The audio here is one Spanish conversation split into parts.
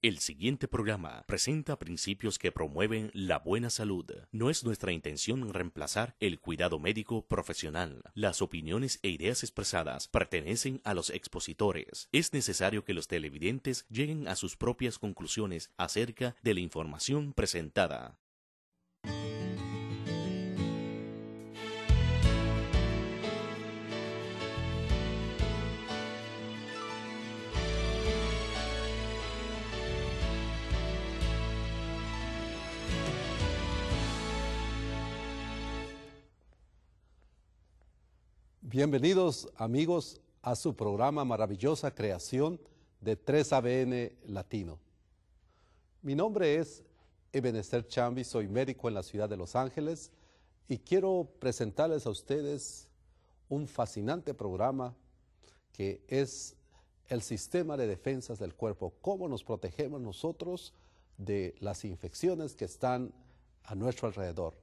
El siguiente programa presenta principios que promueven la buena salud. No es nuestra intención reemplazar el cuidado médico profesional. Las opiniones e ideas expresadas pertenecen a los expositores. Es necesario que los televidentes lleguen a sus propias conclusiones acerca de la información presentada. Bienvenidos amigos a su programa Maravillosa Creación de 3ABN Latino. Mi nombre es Ebenezer Chambi, soy médico en la ciudad de Los Ángeles y quiero presentarles a ustedes un fascinante programa que es el sistema de defensas del cuerpo, cómo nos protegemos nosotros de las infecciones que están a nuestro alrededor.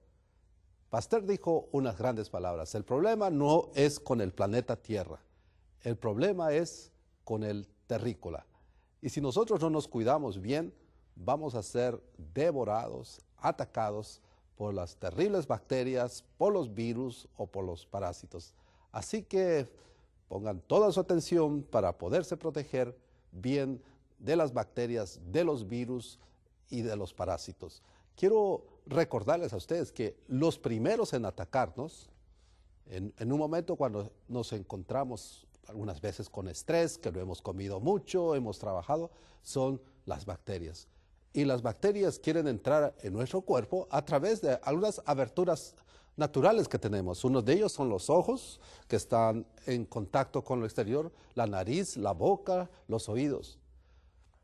Pasteur dijo unas grandes palabras. El problema no es con el planeta Tierra, el problema es con el terrícola. Y si nosotros no nos cuidamos bien, vamos a ser devorados, atacados por las terribles bacterias, por los virus o por los parásitos. Así que pongan toda su atención para poderse proteger bien de las bacterias, de los virus y de los parásitos. Quiero recordarles a ustedes que los primeros en atacarnos, en, un momento cuando nos encontramos algunas veces con estrés, que lo hemos comido mucho, hemos trabajado, son las bacterias. Y las bacterias quieren entrar en nuestro cuerpo a través de algunas aberturas naturales que tenemos. Uno de ellos son los ojos, que están en contacto con lo exterior, la nariz, la boca, los oídos.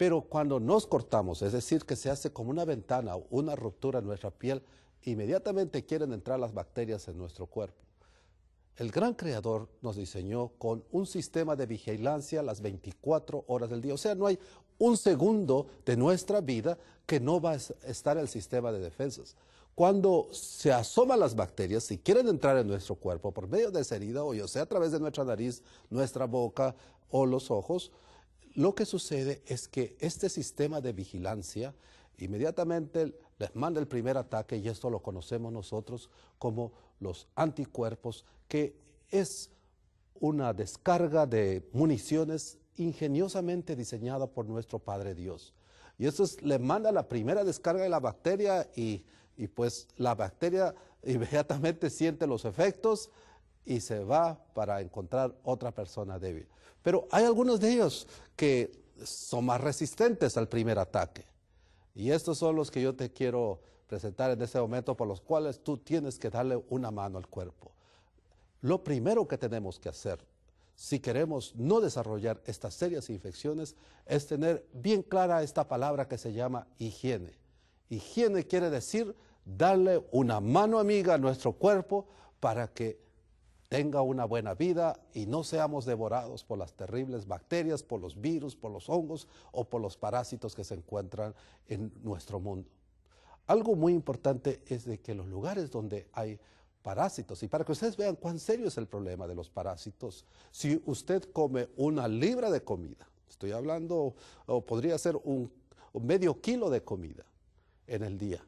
Pero cuando nos cortamos, es decir, que se hace como una ventana, o una ruptura en nuestra piel, inmediatamente quieren entrar las bacterias en nuestro cuerpo. El gran creador nos diseñó con un sistema de vigilancia las 24 horas del día. O sea, no hay un segundo de nuestra vida que no va a estar el sistema de defensas. Cuando se asoman las bacterias, si quieren entrar en nuestro cuerpo por medio de esa herida, o sea a través de nuestra nariz, nuestra boca o los ojos, lo que sucede es que este sistema de vigilancia inmediatamente les manda el primer ataque y esto lo conocemos nosotros como los anticuerpos, que es una descarga de municiones ingeniosamente diseñada por nuestro Padre Dios. Y eso les manda la primera descarga de la bacteria y pues la bacteria inmediatamente siente los efectos y se va para encontrar otra persona débil. Pero hay algunos de ellos que son más resistentes al primer ataque. Y estos son los que yo te quiero presentar en este momento, por los cuales tú tienes que darle una mano al cuerpo. Lo primero que tenemos que hacer si queremos no desarrollar estas serias infecciones es tener bien clara esta palabra que se llama higiene. Higiene quiere decir darle una mano amiga a nuestro cuerpo para que tenga una buena vida y no seamos devorados por las terribles bacterias, por los virus, por los hongos o por los parásitos que se encuentran en nuestro mundo. Algo muy importante es de que los lugares donde hay parásitos, y para que ustedes vean cuán serio es el problema de los parásitos, si usted come una libra de comida, estoy hablando, o podría ser un medio kilo de comida en el día,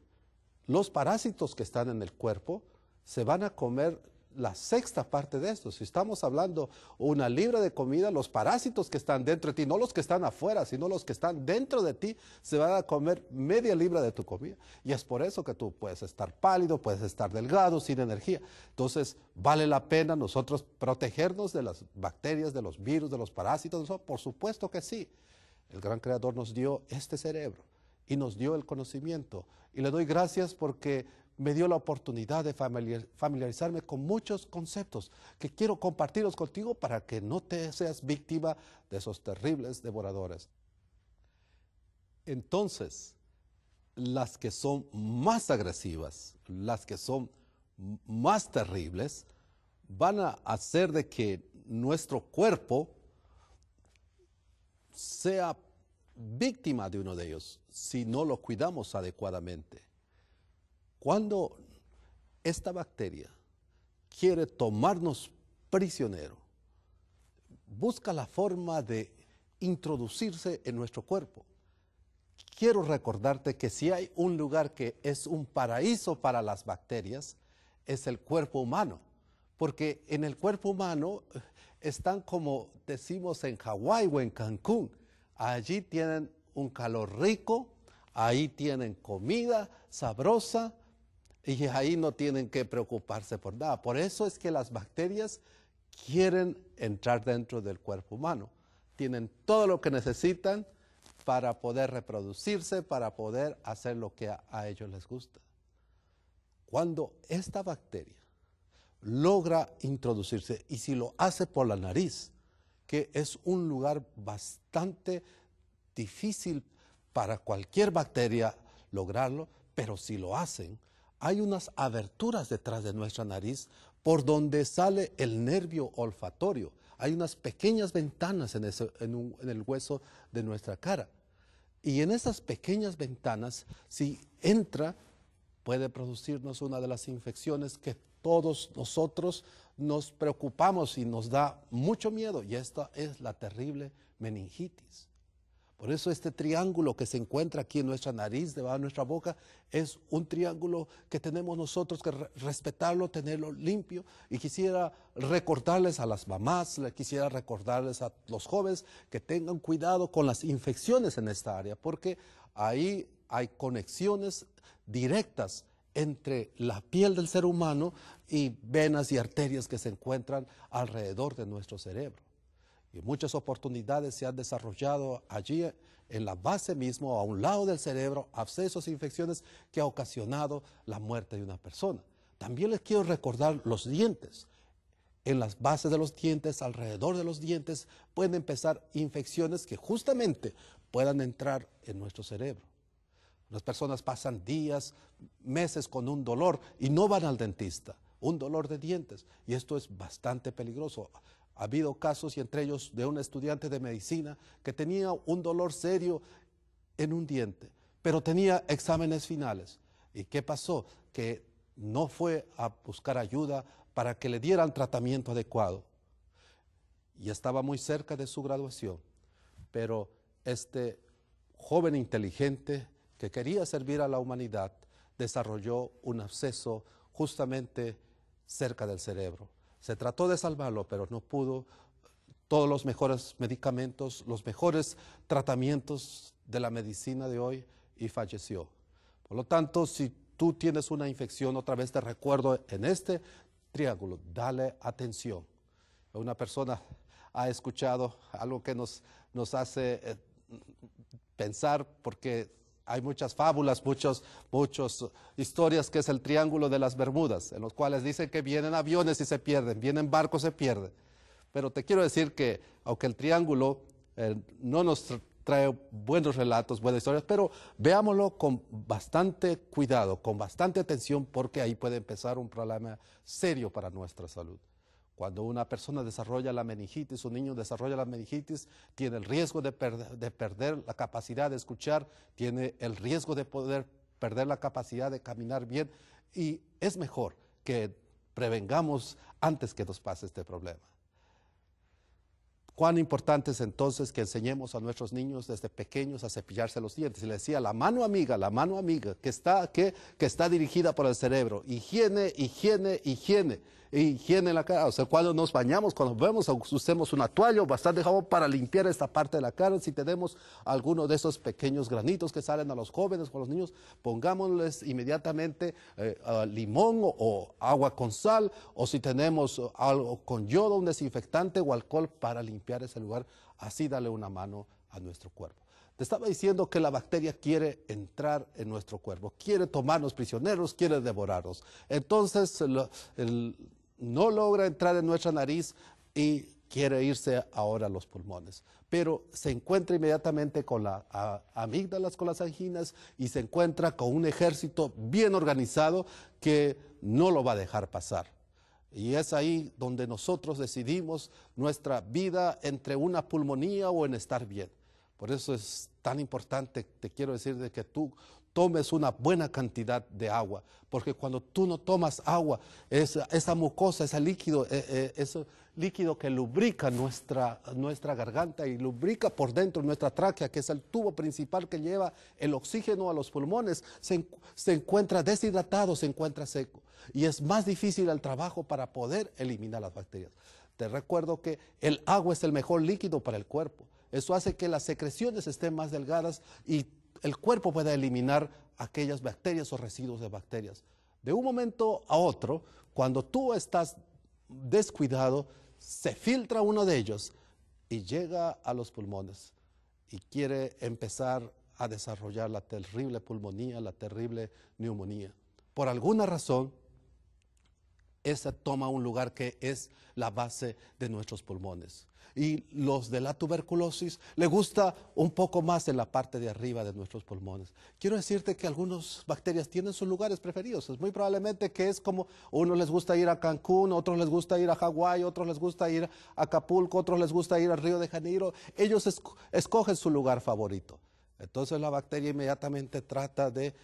los parásitos que están en el cuerpo se van a comer la sexta parte de esto. Si estamos hablando una libra de comida, los parásitos que están dentro de ti, no los que están afuera, sino los que están dentro de ti, se van a comer media libra de tu comida. Y es por eso que tú puedes estar pálido, puedes estar delgado, sin energía. Entonces, vale la pena nosotros protegernos de las bacterias, de los virus, de los parásitos. Por supuesto que sí. El gran creador nos dio este cerebro y nos dio el conocimiento. Y le doy gracias porque me dio la oportunidad de familiarizarme con muchos conceptos que quiero compartirlos contigo para que no te seas víctima de esos terribles devoradores. Entonces, las que son más agresivas, las que son más terribles, van a hacer de que nuestro cuerpo sea víctima de uno de ellos si no lo cuidamos adecuadamente. Cuando esta bacteria quiere tomarnos prisionero, busca la forma de introducirse en nuestro cuerpo. Quiero recordarte que si hay un lugar que es un paraíso para las bacterias, es el cuerpo humano, porque en el cuerpo humano eh, están como decimos en Hawái o en Cancún, allí tienen un calor rico, ahí tienen comida sabrosa, y ahí no tienen que preocuparse por nada. Por eso es que las bacterias quieren entrar dentro del cuerpo humano. Tienen todo lo que necesitan para poder reproducirse, para poder hacer lo que a, ellos les gusta. Cuando esta bacteria logra introducirse, y si lo hace por la nariz, que es un lugar bastante difícil para cualquier bacteria lograrlo, pero si lo hacen, hay unas aberturas detrás de nuestra nariz por donde sale el nervio olfatorio. Hay unas pequeñas ventanas en, el hueso de nuestra cara. Y en esas pequeñas ventanas, si entra, puede producirnos una de las infecciones que todos nosotros nos preocupamos y nos da mucho miedo. Y esta es la terrible meningitis. Por eso este triángulo que se encuentra aquí en nuestra nariz, debajo de nuestra boca, es un triángulo que tenemos nosotros que respetarlo, tenerlo limpio. Y quisiera recordarles a las mamás, quisiera recordarles a los jóvenes que tengan cuidado con las infecciones en esta área, porque ahí hay conexiones directas entre la piel del ser humano y venas y arterias que se encuentran alrededor de nuestro cerebro y muchas oportunidades se han desarrollado allí en la base mismo, a un lado del cerebro, abscesos e infecciones que ha ocasionado la muerte de una persona. También les quiero recordar los dientes. En las bases de los dientes, alrededor de los dientes, pueden empezar infecciones que justamente puedan entrar en nuestro cerebro. Las personas pasan días, meses con un dolor y no van al dentista, un dolor de dientes. Y esto es bastante peligroso. Ha habido casos, y entre ellos de un estudiante de medicina, que tenía un dolor serio en un diente, pero tenía exámenes finales. ¿Y qué pasó? Que no fue a buscar ayuda para que le dieran tratamiento adecuado. Y estaba muy cerca de su graduación. Pero este joven inteligente que quería servir a la humanidad desarrolló un absceso justamente cerca del cerebro. Se trató de salvarlo, pero no pudo. Todos los mejores medicamentos, los mejores tratamientos de la medicina de hoy y falleció. Por lo tanto, si tú tienes una infección, otra vez te recuerdo en este triángulo, dale atención. Una persona ha escuchado algo que nos, nos hace eh, pensar porque hay muchas fábulas, muchas historias que es el Triángulo de las Bermudas, en los cuales dicen que vienen aviones y se pierden, vienen barcos y se pierden. Pero te quiero decir que, aunque el Triángulo eh, no nos trae buenos relatos, buenas historias, pero veámoslo con bastante cuidado, con bastante atención, porque ahí puede empezar un problema serio para nuestra salud. Cuando una persona desarrolla la meningitis, un niño desarrolla la meningitis, tiene el riesgo de, perder la capacidad de escuchar, tiene el riesgo de poder perder la capacidad de caminar bien y es mejor que prevengamos antes que nos pase este problema. Cuán importante es entonces que enseñemos a nuestros niños desde pequeños a cepillarse los dientes. Y le decía, la mano amiga, la mano amiga, que está, que, que está dirigida por el cerebro. Higiene, higiene, higiene higiene en la cara. O sea, cuando nos bañamos, cuando vemos, usemos una toalla o bastante jabón para limpiar esta parte de la cara. Si tenemos alguno de esos pequeños granitos que salen a los jóvenes o a los niños, pongámosles inmediatamente eh, limón o, agua con sal, o si tenemos algo con yodo, un desinfectante o alcohol para limpiar ese lugar. Así dale una mano a nuestro cuerpo. Te estaba diciendo que la bacteria quiere entrar en nuestro cuerpo, quiere tomarnos prisioneros, quiere devorarnos. Entonces, el no logra entrar en nuestra nariz y quiere irse ahora a los pulmones, pero se encuentra inmediatamente con las amígdalas, con las anginas y se encuentra con un ejército bien organizado que no lo va a dejar pasar. Y es ahí donde nosotros decidimos nuestra vida entre una pulmonía o en estar bien. Por eso es tan importante, te quiero decir, de que tú tomes una buena cantidad de agua, porque cuando tú no tomas agua, esa, mucosa, ese líquido, eh, eh, ese líquido que lubrica nuestra, garganta y lubrica por dentro nuestra tráquea, que es el tubo principal que lleva el oxígeno a los pulmones, se, se encuentra deshidratado, se encuentra seco, y es más difícil el trabajo para poder eliminar las bacterias. Te recuerdo que el agua es el mejor líquido para el cuerpo. Eso hace que las secreciones estén más delgadas y el cuerpo pueda eliminar aquellas bacterias o residuos de bacterias. De un momento a otro, cuando tú estás descuidado, se filtra uno de ellos y llega a los pulmones y quiere empezar a desarrollar la terrible pulmonía, la terrible neumonía. Por alguna razón, esa toma un lugar que es la base de nuestros pulmones y los de la tuberculosis le gusta un poco más en la parte de arriba de nuestros pulmones. Quiero decirte que algunas bacterias tienen sus lugares preferidos. muy probablemente que es como unos les gusta ir a Cancún, otros les gusta ir a Hawái, otros les gusta ir a Acapulco, otros les gusta ir al Río de Janeiro. Ellos escogen su lugar favorito. Entonces la bacteria inmediatamente trata de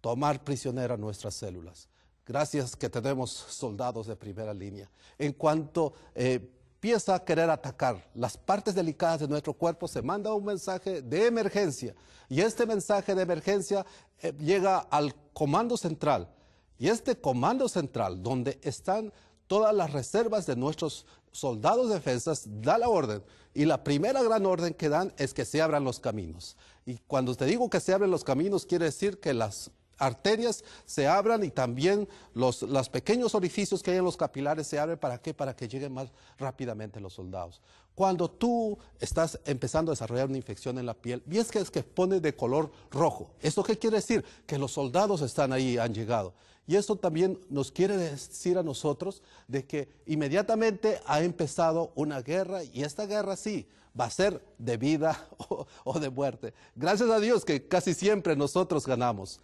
tomar prisionera nuestras células. Gracias que tenemos soldados de primera línea. En cuanto eh, empieza a querer atacar las partes delicadas de nuestro cuerpo, se manda un mensaje de emergencia. Y este mensaje de emergencia eh, llega al comando central. Y este comando central, donde están todas las reservas de nuestros soldados defensas, da la orden. Y la primera gran orden que dan es que se abran los caminos. Y cuando te digo que se abren los caminos, quiere decir que las arterias se abran y también los, pequeños orificios que hay en los capilares se abren. ¿Para qué? Para que lleguen más rápidamente los soldados. Cuando tú estás empezando a desarrollar una infección en la piel, y es que es que pone de color rojo. ¿Esto qué quiere decir? Que los soldados están ahí, han llegado. Y esto también nos quiere decir a nosotros de que inmediatamente ha empezado una guerra y esta guerra sí va a ser de vida o de muerte. Gracias a Dios que casi siempre nosotros ganamos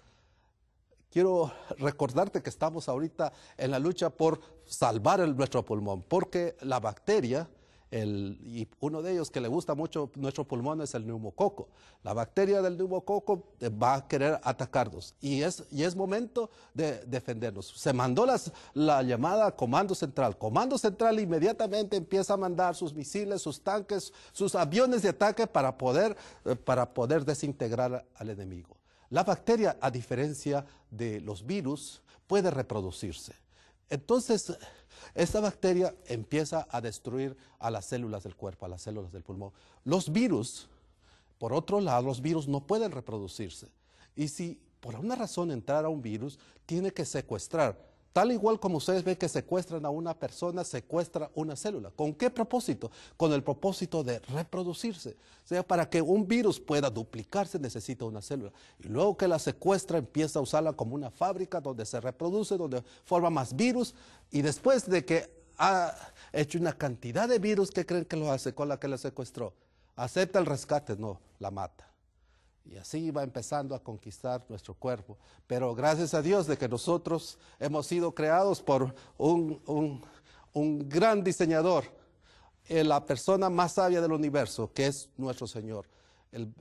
quiero recordarte que estamos ahorita en la lucha por salvar nuestro pulmón, porque la bacteria, y uno de ellos que le gusta mucho nuestro pulmón es el neumococo. La bacteria del neumococo eh, va a querer atacarnos y es, momento de defendernos. Se mandó la llamada Comando Central. Comando Central inmediatamente empieza a mandar sus misiles, sus tanques, sus aviones de ataque para poder eh, desintegrar al enemigo. La bacteria, a diferencia de los virus, puede reproducirse. Entonces, esta bacteria empieza a destruir a las células del cuerpo, a las células del pulmón. Los virus, por otro lado, los virus no pueden reproducirse. Y si por alguna razón entrara un virus, tiene que secuestrar Tal igual como ustedes ven que secuestran a una persona, secuestra una célula. ¿Con qué propósito? Con el propósito de reproducirse. O sea, para que un virus pueda duplicarse necesita una célula. Y luego que la secuestra empieza a usarla como una fábrica donde se reproduce, donde forma más virus. Y después de que ha hecho una cantidad de virus ¿qué creen que lo hace con la que la secuestró, acepta el rescate, no, la mata. Y así va empezando a conquistar nuestro cuerpo. Pero gracias a Dios de que nosotros hemos sido creados por un, gran diseñador, eh, la persona más sabia del universo, que es nuestro Señor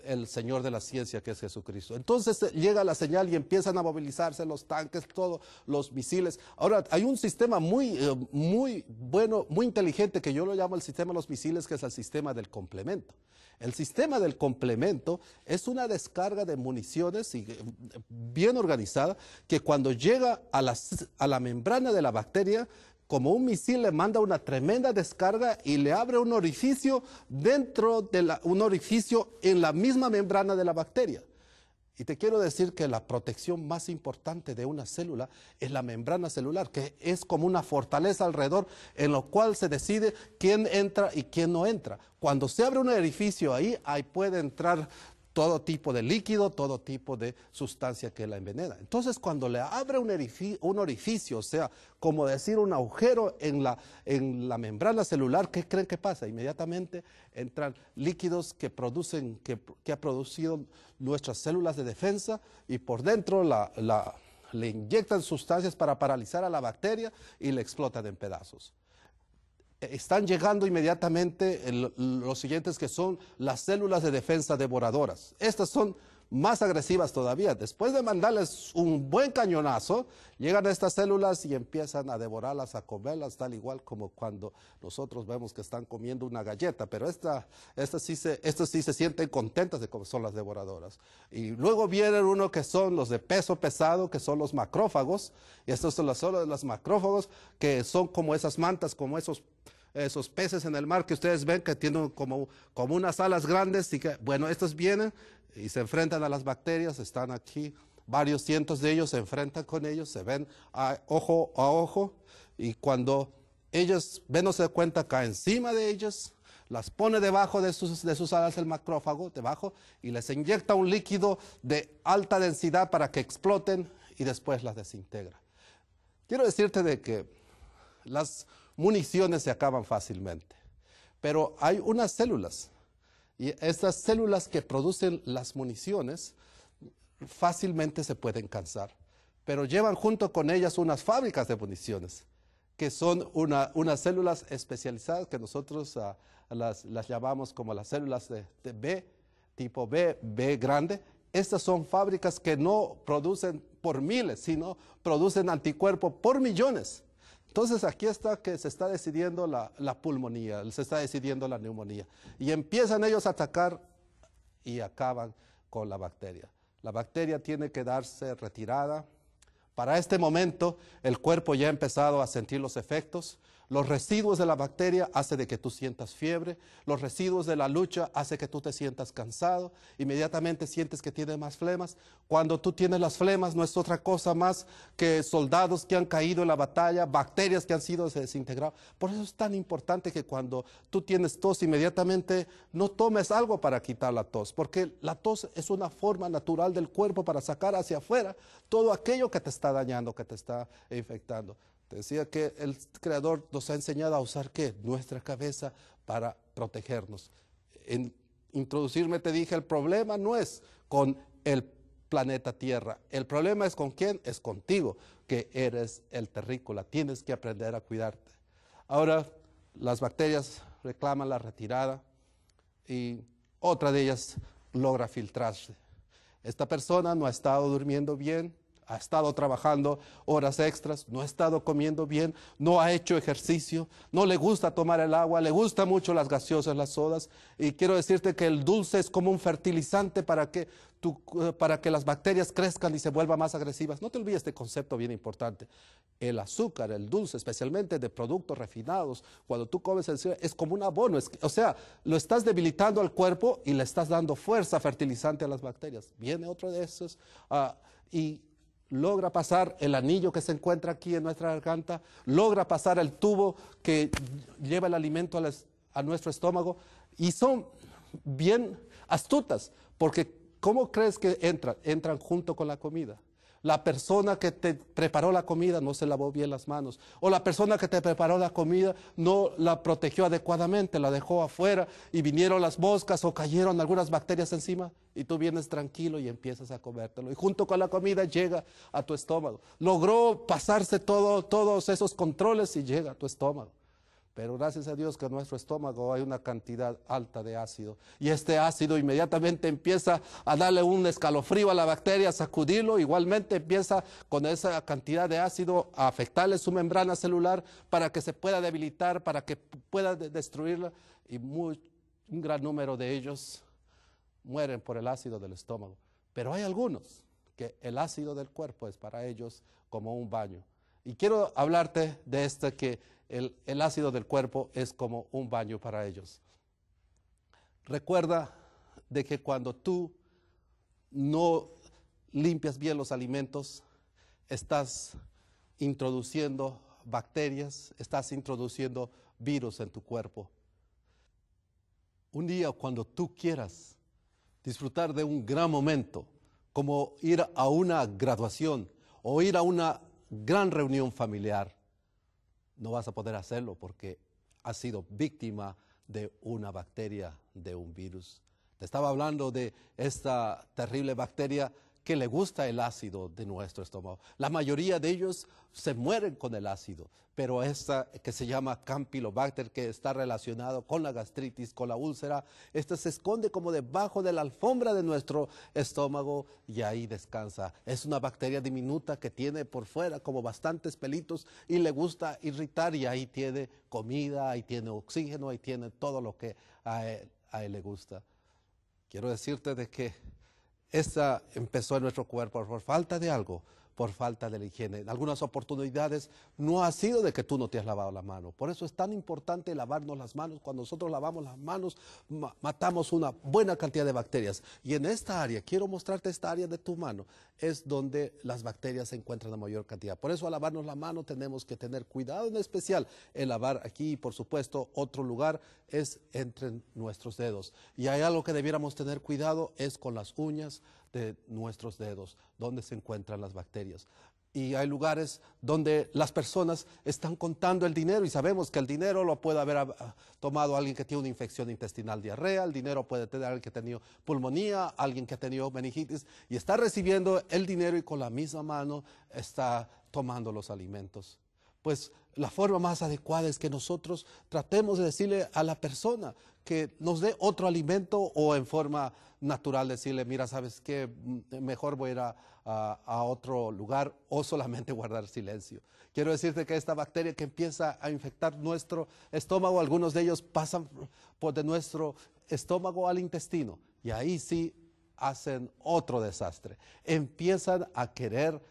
el, Señor de la ciencia que es Jesucristo. Entonces eh, llega la señal y empiezan a movilizarse los tanques, todos los misiles. Ahora, hay un sistema eh, muy, bueno, muy inteligente que yo lo llamo el sistema de los misiles, que es el sistema del complemento. El sistema del complemento es una descarga de municiones eh, bien organizada que cuando llega a la membrana de la bacteria como un misil le manda una tremenda descarga y le abre un orificio dentro de la, un orificio en la misma membrana de la bacteria. Y te quiero decir que la protección más importante de una célula es la membrana celular, que es como una fortaleza alrededor en la cual se decide quién entra y quién no entra. Cuando se abre un orificio ahí, ahí puede entrar todo tipo de líquido, todo tipo de sustancia que la envenena. Entonces, cuando le abre un, orificio, o sea, como decir un agujero en la, membrana celular, ¿qué creen que pasa? Inmediatamente entran líquidos que producen, que, ha producido nuestras células de defensa y por dentro le inyectan sustancias para paralizar a la bacteria y la explotan en pedazos están llegando inmediatamente los siguientes que son las células de defensa devoradoras. Estas son más agresivas todavía. Después de mandarles un buen cañonazo, llegan a estas células y empiezan a devorarlas, a comerlas, tal igual como cuando nosotros vemos que están comiendo una galleta. Pero estas sí, se, sí se sienten contentas de cómo son las devoradoras. Y luego vienen uno que son los de peso pesado, que son los macrófagos. Y estos son las, los macrófagos que son como esas mantas, como esos esos peces en el mar que ustedes ven que tienen como, unas alas grandes y que, bueno, estos vienen y se enfrentan a las bacterias, están aquí, varios cientos de ellos se enfrentan con ellos, se ven a, ojo a ojo y cuando ellos ven o se cuenta cae encima de ellos, las pone debajo de sus, de sus alas el macrófago, debajo, y les inyecta un líquido de alta densidad para que exploten y después las desintegra. Quiero decirte de que las municiones se acaban fácilmente. Pero hay unas células, y estas células que producen las municiones fácilmente se pueden cansar, pero llevan junto con ellas unas fábricas de municiones, que son unas células especializadas que nosotros ah, las, llamamos como las células de, B, tipo B, B grande. Estas son fábricas que no producen por miles, sino producen anticuerpos por millones entonces aquí está que se está decidiendo la, pulmonía, se está decidiendo la neumonía. Y empiezan ellos a atacar y acaban con la bacteria. La bacteria tiene que darse retirada. Para este momento el cuerpo ya ha empezado a sentir los efectos. Los residuos de la bacteria hace de que tú sientas fiebre, los residuos de la lucha hace que tú te sientas cansado, inmediatamente sientes que tienes más flemas. Cuando tú tienes las flemas no es otra cosa más que soldados que han caído en la batalla, bacterias que han sido desintegradas. Por eso es tan importante que cuando tú tienes tos inmediatamente no tomes algo para quitar la tos, porque la tos es una forma natural del cuerpo para sacar hacia afuera todo aquello que te está dañando, que te está infectando decía que el Creador nos ha enseñado a usar qué? Nuestra cabeza para protegernos. En introducirme te dije, el problema no es con el planeta Tierra. El problema es con quién, es contigo, que eres el terrícola. Tienes que aprender a cuidarte. Ahora, las bacterias reclaman la retirada y otra de ellas logra filtrarse. Esta persona no ha estado durmiendo bien, ha estado trabajando horas extras, no ha estado comiendo bien, no ha hecho ejercicio, no le gusta tomar el agua, le gusta mucho las gaseosas, las sodas. Y quiero decirte que el dulce es como un fertilizante para que, eh, las bacterias crezcan y se vuelvan más agresivas. No te olvides este concepto bien importante. El azúcar, el dulce, especialmente de productos refinados, cuando tú comes el es como un abono. o sea, lo estás debilitando al cuerpo y le estás dando fuerza fertilizante a las bacterias. Viene otro de esos. Ah, y logra pasar el anillo que se encuentra aquí en nuestra garganta, logra pasar el tubo que lleva el alimento a, nuestro estómago y son bien astutas, porque ¿cómo crees que entran? Entran junto con la comida. La persona que te preparó la comida no se lavó bien las manos. O la persona que te preparó la comida no la protegió adecuadamente, la dejó afuera y vinieron las moscas o cayeron algunas bacterias encima. Y tú vienes tranquilo y empiezas a comértelo. Y junto con la comida llega a tu estómago. Logró pasarse todos esos controles y llega a tu estómago. Pero gracias a Dios que en nuestro estómago hay una cantidad alta de ácido. Y este ácido inmediatamente empieza a darle un escalofrío a la bacteria, sacudirlo. Igualmente empieza con esa cantidad de ácido a afectarle su membrana celular para que se pueda debilitar, para que pueda destruirla. Y un gran número de ellos mueren por el ácido del estómago. Pero hay algunos que el ácido del cuerpo es para ellos como un baño y quiero hablarte de esto, que el, el ácido del cuerpo es como un baño para ellos. Recuerda de que cuando tú no limpias bien los alimentos, estás introduciendo bacterias, estás introduciendo virus en tu cuerpo. Un día cuando tú quieras disfrutar de un gran momento, como ir a una graduación o ir a una gran reunión familiar, no vas a poder hacerlo porque has sido víctima de una bacteria, de un virus. Te estaba hablando de esta terrible bacteria que le gusta el ácido de nuestro estómago. La mayoría de ellos se mueren con el ácido, pero esta que se llama Campylobacter, que está relacionado con la gastritis, con la úlcera, esta se esconde como debajo de la alfombra de nuestro estómago y ahí descansa. Es una bacteria diminuta que tiene por fuera como bastantes pelitos y le gusta irritar y ahí tiene comida, ahí tiene oxígeno, ahí tiene todo lo que a él, le gusta. Quiero decirte de que esa empezó en nuestro cuerpo por falta de algo por falta de la higiene. En algunas oportunidades no ha sido de que tú no te has lavado la mano Por eso es tan importante lavarnos las manos. Cuando nosotros lavamos las manos, matamos una buena cantidad de bacterias. Y en esta área, quiero mostrarte esta área de tu mano, es donde las bacterias se encuentran la mayor cantidad. Por eso al lavarnos la mano tenemos que tener cuidado en especial en lavar aquí, y por supuesto, otro lugar es entre nuestros dedos. Y hay algo que debiéramos tener cuidado, es con las uñas, de nuestros dedos, donde se encuentran las bacterias. Y hay lugares donde las personas están contando el dinero y sabemos que el dinero lo puede haber ah, tomado alguien que tiene una infección intestinal, diarrea, el dinero puede tener alguien que ha tenido pulmonía, alguien que ha tenido meningitis y está recibiendo el dinero y con la misma mano está tomando los alimentos pues la forma más adecuada es que nosotros tratemos de decirle a la persona que nos dé otro alimento o en forma natural decirle, mira, ¿sabes qué? Mm, mejor voy a ir a, otro lugar o solamente guardar silencio. Quiero decirte que esta bacteria que empieza a infectar nuestro estómago, algunos de ellos pasan por de nuestro estómago al intestino y ahí sí hacen otro desastre. Empiezan a querer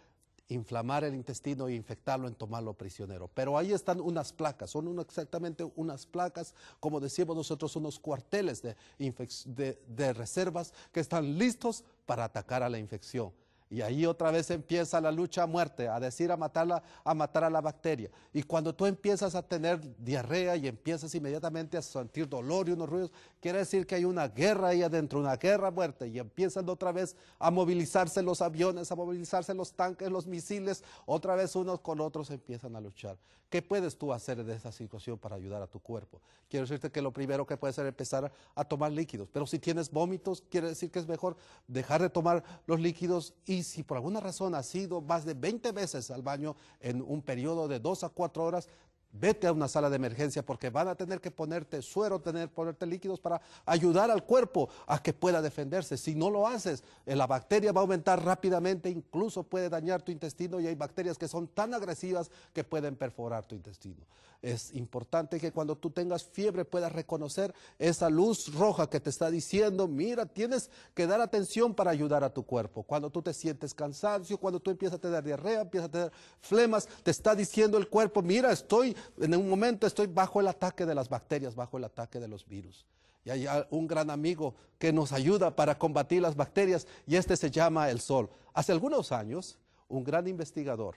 inflamar el intestino e infectarlo en tomarlo prisionero. Pero ahí están unas placas, son exactamente unas placas, como decimos nosotros, unos cuarteles de reservas que están listos para atacar a la infección. Y ahí otra vez empieza la lucha a muerte, a decir a matarla, a matar a la bacteria. Y cuando tú empiezas a tener diarrea y empiezas inmediatamente a sentir dolor y unos ruidos, quiere decir que hay una guerra ahí adentro, una guerra a muerte. Y empiezan otra vez a movilizarse los aviones, a movilizarse los tanques, los misiles, otra vez unos con otros empiezan a luchar. ¿Qué puedes tú hacer de esa situación para ayudar a tu cuerpo? Quiero decirte que lo primero que puedes hacer es empezar a tomar líquidos. Pero si tienes vómitos, quiere decir que es mejor dejar de tomar los líquidos y y si por alguna razón ha sido más de 20 veces al baño en un periodo de 2 a 4 horas, vete a una sala de emergencia porque van a tener que ponerte suero, tener ponerte líquidos para ayudar al cuerpo a que pueda defenderse. Si no lo haces, eh, la bacteria va a aumentar rápidamente, incluso puede dañar tu intestino y hay bacterias que son tan agresivas que pueden perforar tu intestino. Es importante que cuando tú tengas fiebre puedas reconocer esa luz roja que te está diciendo, mira, tienes que dar atención para ayudar a tu cuerpo. Cuando tú te sientes cansancio, cuando tú empiezas a tener diarrea, empiezas a tener flemas, te está diciendo el cuerpo, mira, estoy en un momento estoy bajo el ataque de las bacterias, bajo el ataque de los virus. Y hay un gran amigo que nos ayuda para combatir las bacterias y este se llama el sol. Hace algunos años, un gran investigador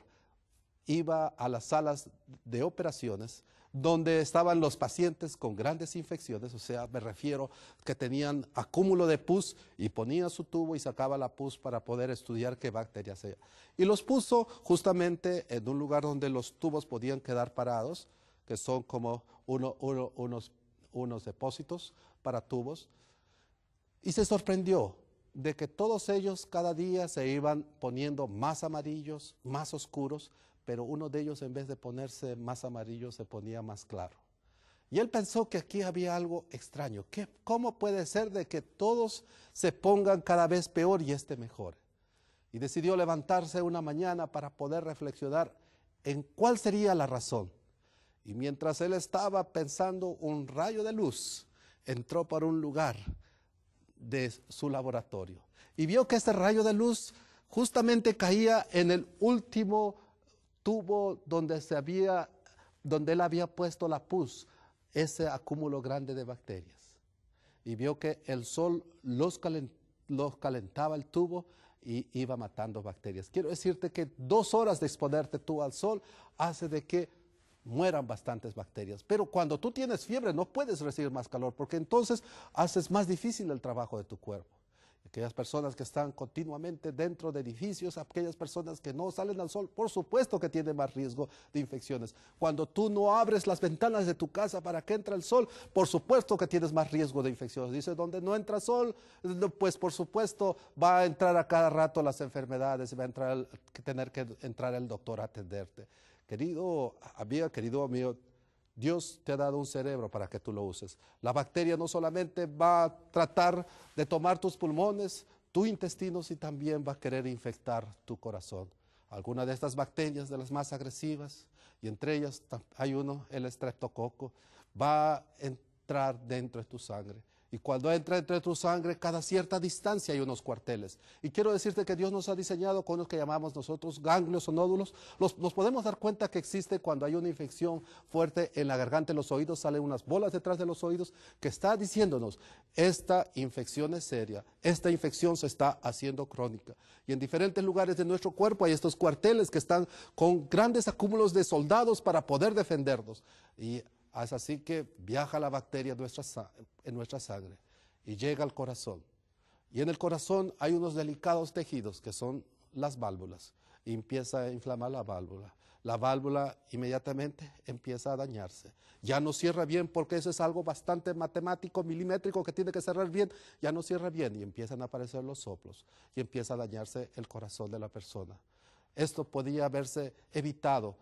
iba a las salas de operaciones donde estaban los pacientes con grandes infecciones, o sea, me refiero que tenían acúmulo de pus y ponía su tubo y sacaba la pus para poder estudiar qué bacteria sea. Y los puso justamente en un lugar donde los tubos podían quedar parados, que son como unos depósitos para tubos. Y se sorprendió de que todos ellos cada día se iban poniendo más amarillos, más oscuros, pero uno de ellos en vez de ponerse más amarillo se ponía más claro. Y él pensó que aquí había algo extraño. ¿Cómo puede ser de que todos se pongan cada vez peor y este mejor? Y decidió levantarse una mañana para poder reflexionar en cuál sería la razón. Y mientras él estaba pensando, un rayo de luz entró por un lugar de su laboratorio. Y vio que este rayo de luz justamente caía en el último tuvo donde se había, él había puesto la pus, ese acúmulo grande de bacterias. Y vio que el sol los, los calentaba el tubo y iba matando bacterias. Quiero decirte que dos horas de exponerte tú al sol hace de que mueran bastantes bacterias. Pero cuando tú tienes fiebre no puedes recibir más calor porque entonces haces más difícil el trabajo de tu cuerpo aquellas personas que están continuamente dentro de edificios, aquellas personas que no salen al sol, por supuesto que tienen más riesgo de infecciones. Cuando tú no abres las ventanas de tu casa para que entre el sol, por supuesto que tienes más riesgo de infecciones. Dice, donde no entra sol, pues por supuesto va a entrar a cada rato las enfermedades, va a tener que entrar el doctor a atenderte. Querido amiga, querido amigo, Dios te ha dado un cerebro para que tú lo uses. La bacteria no solamente va a tratar de tomar tus pulmones, tu intestino, sino también va a querer infectar tu corazón. Algunas de estas bacterias, de las más agresivas, y entre ellas hay uno, el estreptococo, va a entrar dentro de tu sangre y cuando entra entre tu sangre, cada cierta distancia hay unos cuarteles. Y quiero decirte que Dios nos ha diseñado con los que llamamos nosotros ganglios o nódulos. nos podemos dar cuenta que existe cuando hay una infección fuerte en la garganta, en los oídos, salen unas bolas detrás de los oídos que está diciéndonos, esta infección es seria, esta infección se está haciendo crónica. Y en diferentes lugares de nuestro cuerpo hay estos cuarteles que están con grandes acúmulos de soldados para poder defendernos. Es así que viaja la bacteria en nuestra, sangre y llega al corazón. Y en el corazón hay unos delicados tejidos que son las válvulas. Y empieza a inflamar la válvula. La válvula inmediatamente empieza a dañarse. Ya no cierra bien porque eso es algo bastante matemático, milimétrico, que tiene que cerrar bien. Ya no cierra bien y empiezan a aparecer los soplos y empieza a dañarse el corazón de la persona. Esto podría haberse evitado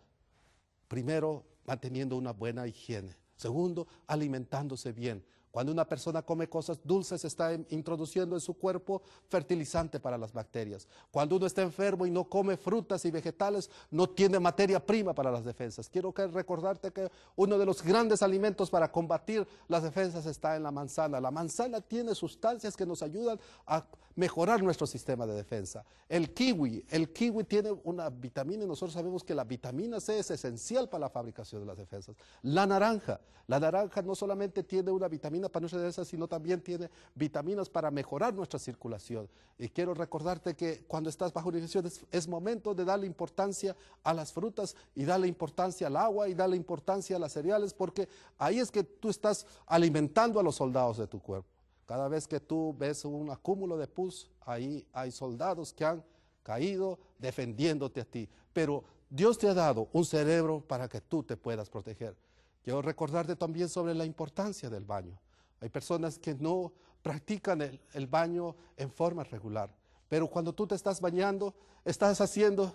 primero manteniendo una buena higiene. Segundo, alimentándose bien. Cuando una persona come cosas dulces, está introduciendo en su cuerpo fertilizante para las bacterias. Cuando uno está enfermo y no come frutas y vegetales, no tiene materia prima para las defensas. Quiero que recordarte que uno de los grandes alimentos para combatir las defensas está en la manzana. La manzana tiene sustancias que nos ayudan a mejorar nuestro sistema de defensa. El kiwi, el kiwi tiene una vitamina y nosotros sabemos que la vitamina C es esencial para la fabricación de las defensas. La naranja, la naranja no solamente tiene una vitamina no para de esas sino también tiene vitaminas para mejorar nuestra circulación. Y quiero recordarte que cuando estás bajo nutrición es, es momento de darle importancia a las frutas y darle importancia al agua y darle importancia a las cereales, porque ahí es que tú estás alimentando a los soldados de tu cuerpo. Cada vez que tú ves un acúmulo de pus, ahí hay soldados que han caído defendiéndote a ti. Pero Dios te ha dado un cerebro para que tú te puedas proteger. Quiero recordarte también sobre la importancia del baño. Hay personas que no practican el, baño en forma regular, pero cuando tú te estás bañando, estás haciendo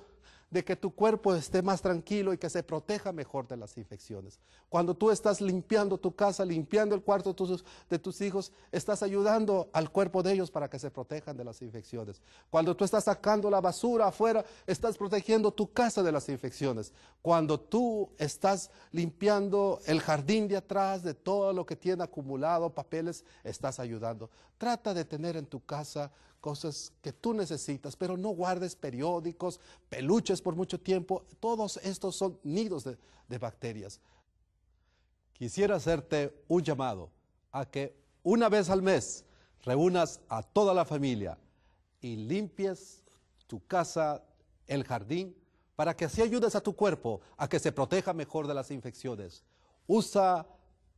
de que tu cuerpo esté más tranquilo y que se proteja mejor de las infecciones. Cuando tú estás limpiando tu casa, limpiando el cuarto de tus, hijos, estás ayudando al cuerpo de ellos para que se protejan de las infecciones. Cuando tú estás sacando la basura afuera, estás protegiendo tu casa de las infecciones. Cuando tú estás limpiando el jardín de atrás de todo lo que tiene acumulado, papeles, estás ayudando. Trata de tener en tu casa cosas que tú necesitas, pero no guardes periódicos, peluches por mucho tiempo. Todos estos son nidos de, bacterias. Quisiera hacerte un llamado a que una vez al mes reúnas a toda la familia y limpies tu casa, el jardín, para que así ayudes a tu cuerpo a que se proteja mejor de las infecciones. Usa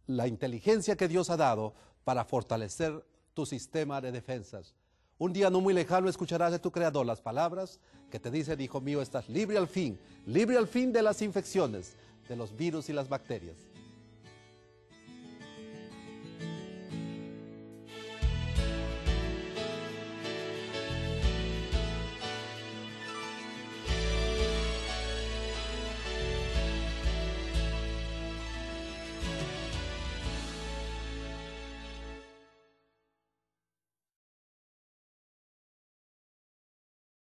la inteligencia que Dios ha dado para fortalecer tu sistema de defensas. Un día no muy lejano escucharás de tu creador las palabras que te dice: hijo mío, estás libre al fin, libre al fin de las infecciones, de los virus y las bacterias.